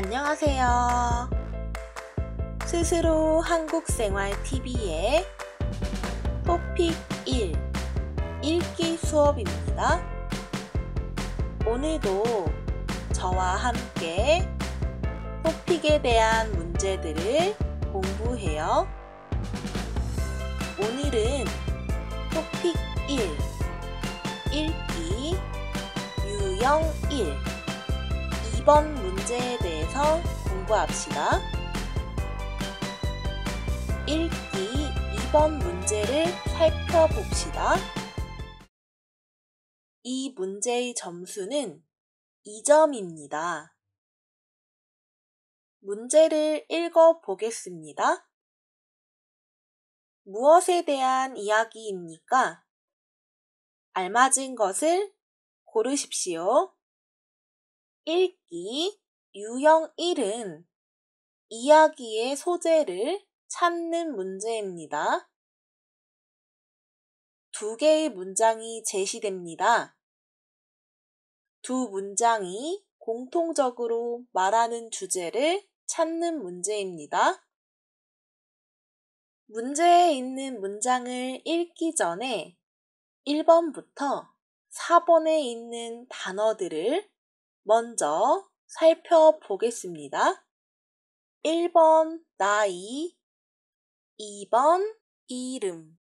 안녕하세요. 스스로 한국생활TV의 토픽 1 읽기 수업입니다. 오늘도 저와 함께 토픽에 대한 문제들을 공부해요. 오늘은 토픽 1 읽기 유형 1 1번 문제에 대해서 공부합시다. 읽기 2번 문제를 살펴봅시다. 이 문제의 점수는 2점입니다. 문제를 읽어보겠습니다. 무엇에 대한 이야기입니까? 알맞은 것을 고르십시오. 읽기 유형 1은 이야기의 소재를 찾는 문제입니다. 두 개의 문장이 제시됩니다. 두 문장이 공통적으로 말하는 주제를 찾는 문제입니다. 문제에 있는 문장을 읽기 전에 1번부터 4번에 있는 단어들을 먼저 살펴보겠습니다. 1번 나이, 2번 이름,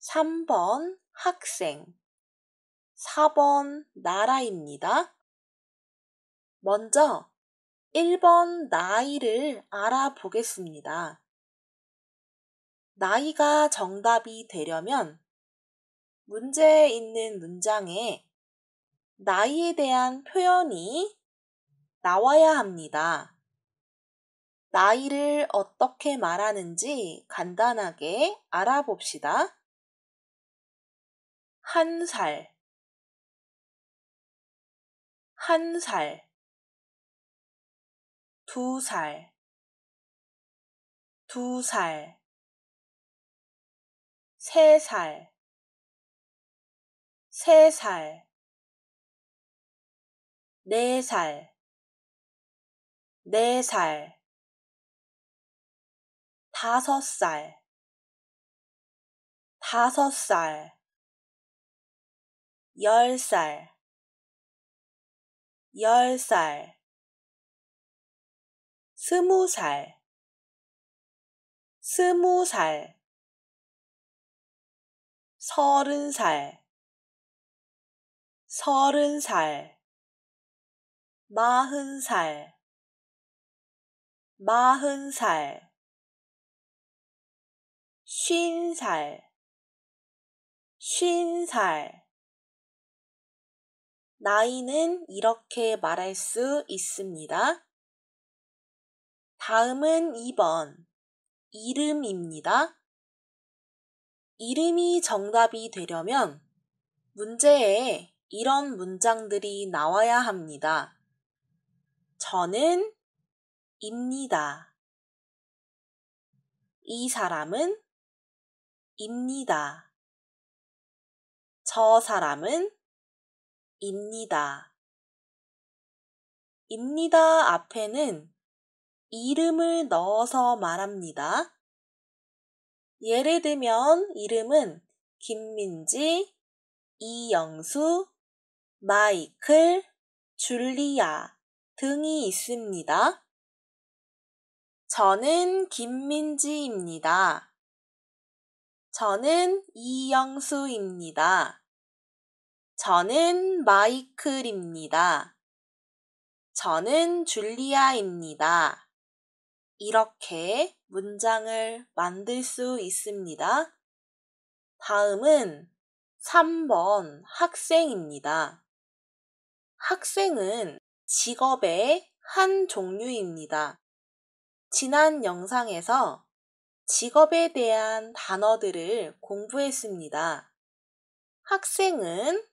3번 학생, 4번 나라입니다. 먼저 1번 나이를 알아보겠습니다. 나이가 정답이 되려면 문제에 있는 문장에 나이에 대한 표현이 나와야 합니다. 나이를 어떻게 말하는지 간단하게 알아봅시다. 한 살, 한 살, 두 살, 두 살, 세 살, 세 살. 네 살, 네 살, 다섯 살, 다섯 살, 열 살, 열 살, 스무 살, 스무 살, 서른 살, 서른 살, 마흔 살 마흔 살쉰 살, 쉰 살. 나이는 이렇게 말할 수 있습니다. 다음은 2번. 이름입니다. 이름이 정답이 되려면 문제에 이런 문장들이 나와야 합니다. 저는 입니다. 이 사람은 입니다. 저 사람은 입니다. 입니다 앞에는 이름을 넣어서 말합니다. 예를 들면 이름은 김민지, 이영수, 마이클, 줄리아 등이 있습니다. 저는 김민지입니다. 저는 이영수입니다. 저는 마이클입니다. 저는 줄리아입니다. 이렇게 문장을 만들 수 있습니다. 다음은 3번 학생입니다. 학생은 직업의 한 종류입니다. 지난 영상에서 직업에 대한 단어들을 공부했습니다. 학생은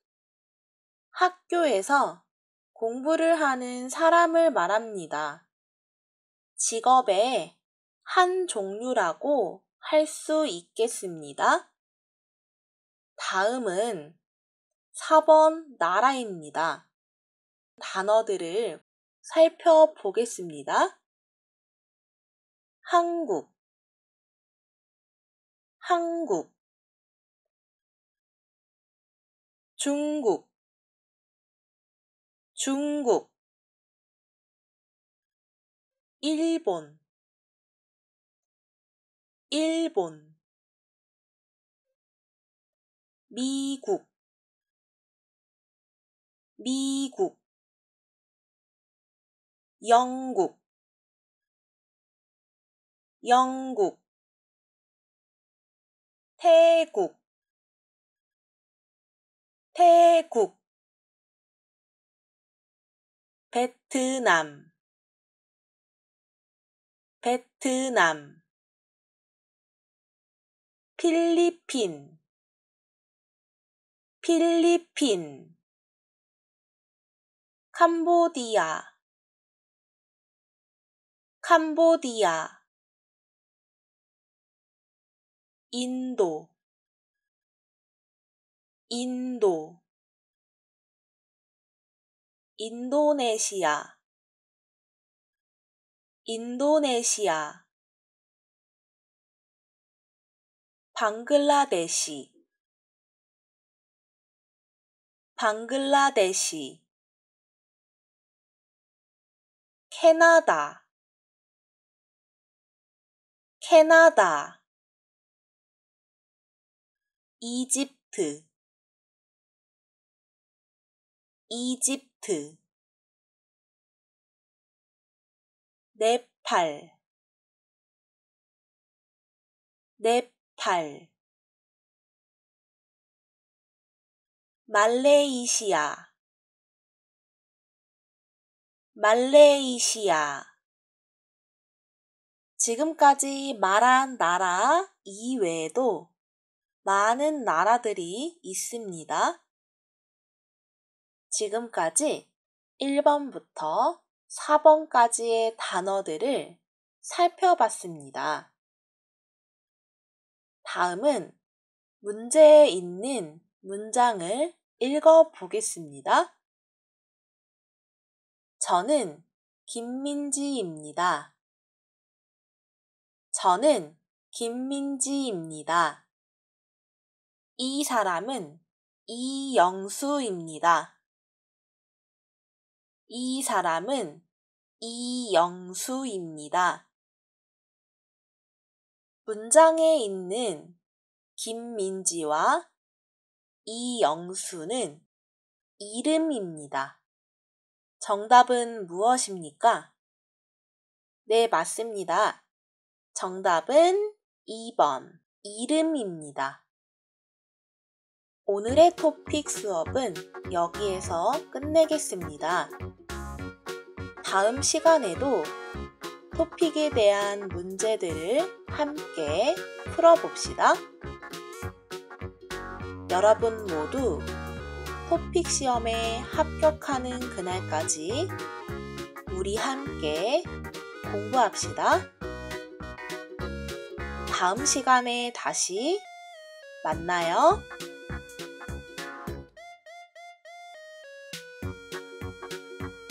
학교에서 공부를 하는 사람을 말합니다. 직업의 한 종류라고 할 수 있겠습니다. 다음은 4번 나라입니다. 단어들을 살펴보겠습니다. 한국, 한국, 중국, 중국, 일본, 일본, 미국, 미국, 영국 영국 태국 태국 베트남 베트남 필리핀 필리핀 캄보디아 캄보디아 인도 인도 인도네시아 인도네시아 방글라데시 방글라데시 캐나다 캐나다 이집트 이집트 네팔 네팔 말레이시아 말레이시아 지금까지 말한 나라 이외에도 많은 나라들이 있습니다. 지금까지 1번부터 4번까지의 단어들을 살펴봤습니다. 다음은 문제에 있는 문장을 읽어보겠습니다. 저는 김민지입니다. 저는 김민지입니다. 이 사람은 이영수입니다. 이 사람은 이영수입니다. 문장에 있는 김민지와 이영수는 이름입니다. 정답은 무엇입니까? 네, 맞습니다. 정답은 2번 이름입니다. 오늘의 토픽 수업은 여기에서 끝내겠습니다. 다음 시간에도 토픽에 대한 문제들을 함께 풀어봅시다. 여러분 모두 토픽 시험에 합격하는 그날까지 우리 함께 공부합시다. 다음 시간에 다시 만나요.